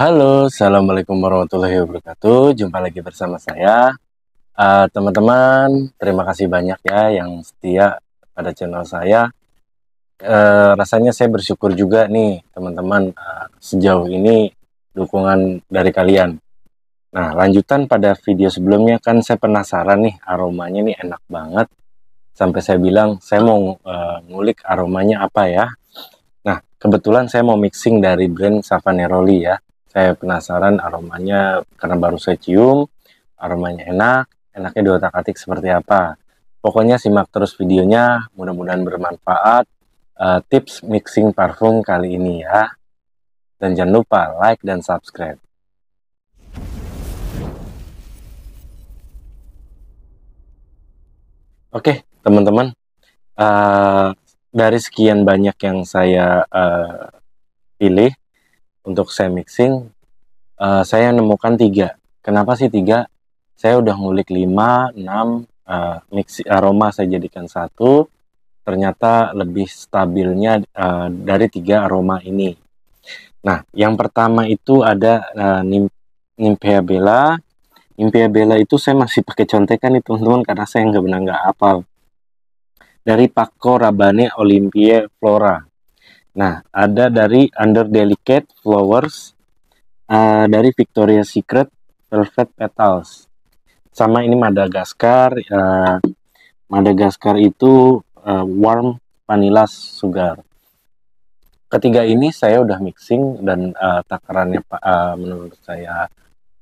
Halo, assalamualaikum warahmatullahi wabarakatuh. Jumpa lagi bersama saya, ah, teman-teman. Uh, terima kasih banyak ya yang setia pada channel saya. Uh, rasanya saya bersyukur juga nih, teman-teman. Uh, sejauh ini dukungan dari kalian. Nah, lanjutan pada video sebelumnya kan saya penasaran nih aromanya nih enak banget. Sampai saya bilang saya mau uh, ngulik aromanya apa ya. Nah, kebetulan saya mau mixing dari brand Savaneroli ya saya penasaran aromanya karena baru saya cium, aromanya enak, enaknya di otak atik seperti apa. Pokoknya simak terus videonya, mudah-mudahan bermanfaat. Uh, tips mixing parfum kali ini ya. Dan jangan lupa like dan subscribe. Oke, okay, teman-teman. Uh, dari sekian banyak yang saya uh, pilih, untuk saya mixing uh, saya nemukan tiga kenapa sih tiga saya udah ngulik lima enam uh, mix aroma saya jadikan satu ternyata lebih stabilnya uh, dari tiga aroma ini nah yang pertama itu ada uh, nim Nimpea Bella nimpea Bella itu saya masih pakai contekan nih teman-teman karena saya nggak benar nggak apal. Dari Paco Rabanne Olympia Flora. Nah, ada dari Under Delicate Flowers uh, dari Victoria Secret Velvet Petals. Sama ini Madagaskar. Uh, Madagaskar itu uh, warm vanilla sugar. Ketiga ini saya udah mixing dan uh, takarannya uh, menurut saya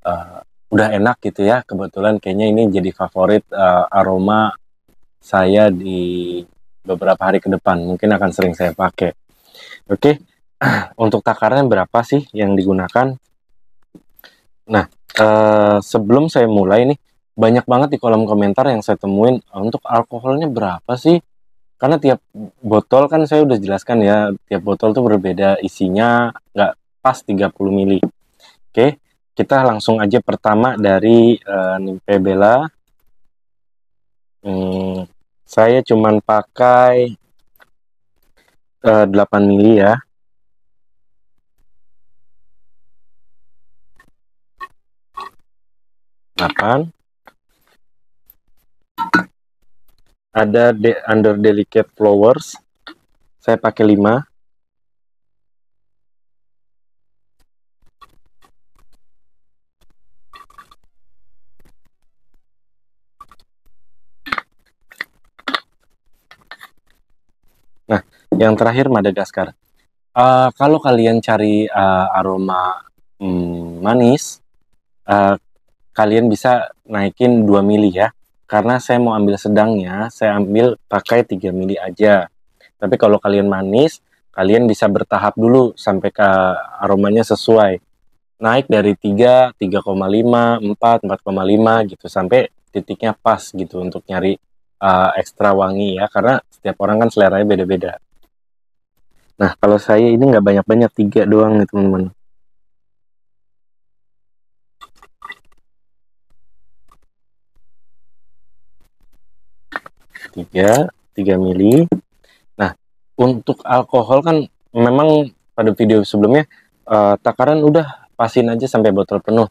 uh, udah enak gitu ya. Kebetulan kayaknya ini jadi favorit uh, aroma saya di beberapa hari ke depan. Mungkin akan sering saya pakai. Oke, okay. untuk takaran berapa sih yang digunakan? Nah, eh, sebelum saya mulai nih, banyak banget di kolom komentar yang saya temuin ah, untuk alkoholnya berapa sih? Karena tiap botol kan saya udah jelaskan ya, tiap botol tuh berbeda isinya, nggak pas 30 ml. Oke, okay. kita langsung aja pertama dari eh, Nimpe Bella. Hmm, saya cuman pakai uh, eh, 8 mili ya. Delapan. Ada de under delicate flowers. Saya pakai 5. Yang terakhir Madagaskar. Uh, kalau kalian cari uh, aroma mm, manis, uh, kalian bisa naikin 2 mili ya. Karena saya mau ambil sedangnya, saya ambil pakai 3 mili aja. Tapi kalau kalian manis, kalian bisa bertahap dulu sampai ke aromanya sesuai. Naik dari 3, 3,5, 4, 4,5 gitu sampai titiknya pas gitu untuk nyari uh, ekstra wangi ya karena setiap orang kan seleranya beda-beda. Nah, kalau saya ini nggak banyak-banyak, tiga doang nih teman-teman. Tiga, tiga mili. Nah, untuk alkohol kan memang pada video sebelumnya uh, takaran udah pasin aja sampai botol penuh.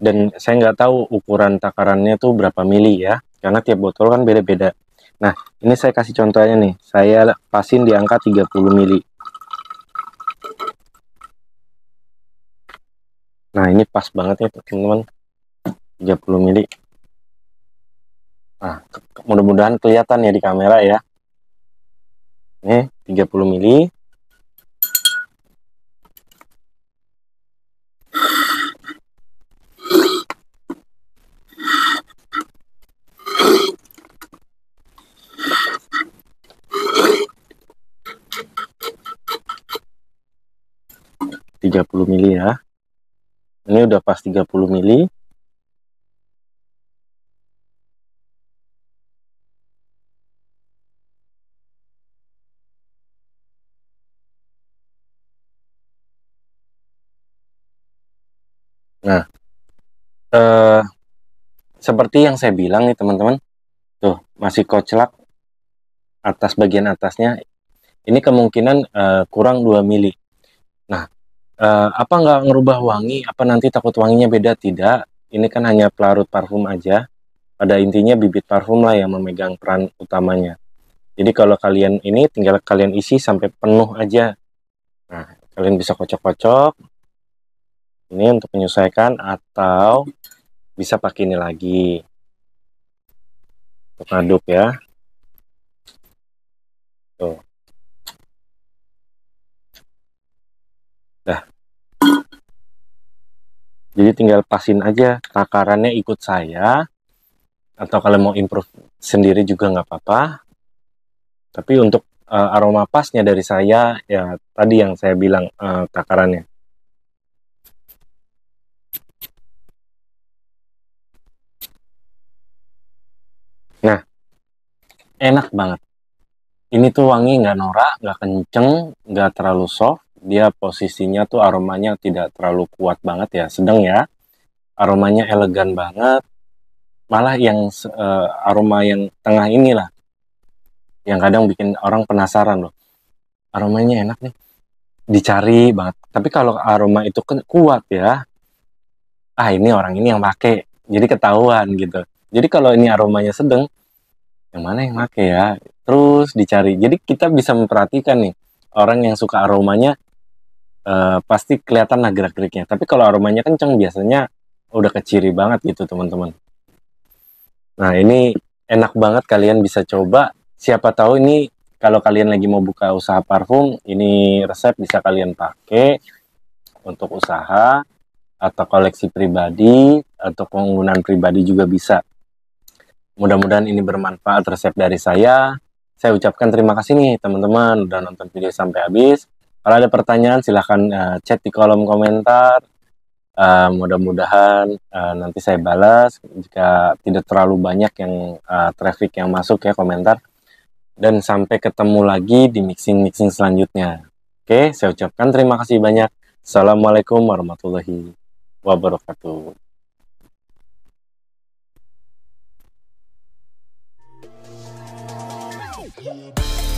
Dan saya nggak tahu ukuran takarannya tuh berapa mili ya, karena tiap botol kan beda-beda. Nah, ini saya kasih contohnya nih, saya pasin di angka 30 mili. nah ini pas banget ya teman-teman 30 mili nah mudah-mudahan kelihatan ya di kamera ya ini 30 mili tiga puluh mili ya ini udah pas 30 mili nah eh, seperti yang saya bilang nih teman-teman tuh masih kocelak atas bagian atasnya ini kemungkinan eh, kurang 2 mili. Nah, uh, apa nggak ngerubah wangi? Apa nanti takut wanginya beda? Tidak, ini kan hanya pelarut parfum aja. Pada intinya bibit parfum lah yang memegang peran utamanya. Jadi kalau kalian ini tinggal kalian isi sampai penuh aja. Nah, kalian bisa kocok-kocok. Ini untuk menyesuaikan atau bisa pakai ini lagi. Untuk aduk ya. jadi tinggal pasin aja takarannya ikut saya atau kalau mau improve sendiri juga nggak apa-apa tapi untuk uh, aroma pasnya dari saya ya tadi yang saya bilang uh, takarannya nah enak banget ini tuh wangi nggak norak nggak kenceng nggak terlalu soft dia posisinya tuh aromanya tidak terlalu kuat banget ya, sedang ya. Aromanya elegan banget. Malah yang uh, aroma yang tengah inilah yang kadang bikin orang penasaran loh. Aromanya enak nih. Dicari banget. Tapi kalau aroma itu kuat ya. Ah, ini orang ini yang pakai. Jadi ketahuan gitu. Jadi kalau ini aromanya sedang, yang mana yang pakai ya? Terus dicari. Jadi kita bisa memperhatikan nih orang yang suka aromanya Eh, pasti kelihatan lah gerak-geriknya. Tapi kalau aromanya kenceng biasanya udah keciri banget gitu teman-teman. Nah ini enak banget kalian bisa coba. Siapa tahu ini kalau kalian lagi mau buka usaha parfum, ini resep bisa kalian pakai untuk usaha atau koleksi pribadi atau penggunaan pribadi juga bisa. Mudah-mudahan ini bermanfaat resep dari saya. Saya ucapkan terima kasih nih teman-teman udah nonton video sampai habis. Kalau ada pertanyaan silahkan uh, chat di kolom komentar. Uh, mudah-mudahan uh, nanti saya balas jika tidak terlalu banyak yang uh, traffic yang masuk ya komentar. Dan sampai ketemu lagi di mixing-mixing selanjutnya. Oke, saya ucapkan terima kasih banyak. Assalamualaikum warahmatullahi wabarakatuh. Yeah.